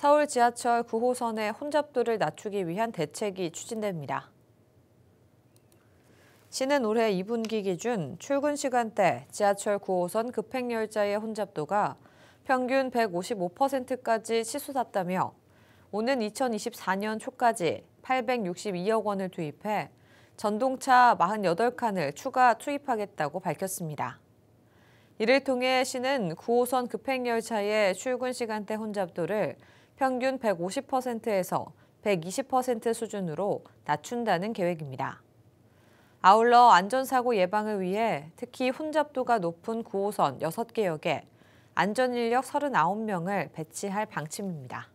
서울 지하철 9호선의 혼잡도를 낮추기 위한 대책이 추진됩니다. 시는 올해 2분기 기준 출근 시간대 지하철 9호선 급행열차의 혼잡도가 평균 155%까지 치솟았다며 오는 2024년 초까지 862억 원을 투입해 전동차 48칸을 추가 투입하겠다고 밝혔습니다. 이를 통해 시는 9호선 급행열차의 출근 시간대 혼잡도를 평균 150%에서 120% 수준으로 낮춘다는 계획입니다. 아울러 안전사고 예방을 위해 특히 혼잡도가 높은 9호선 6개역에 안전인력 39명을 배치할 방침입니다.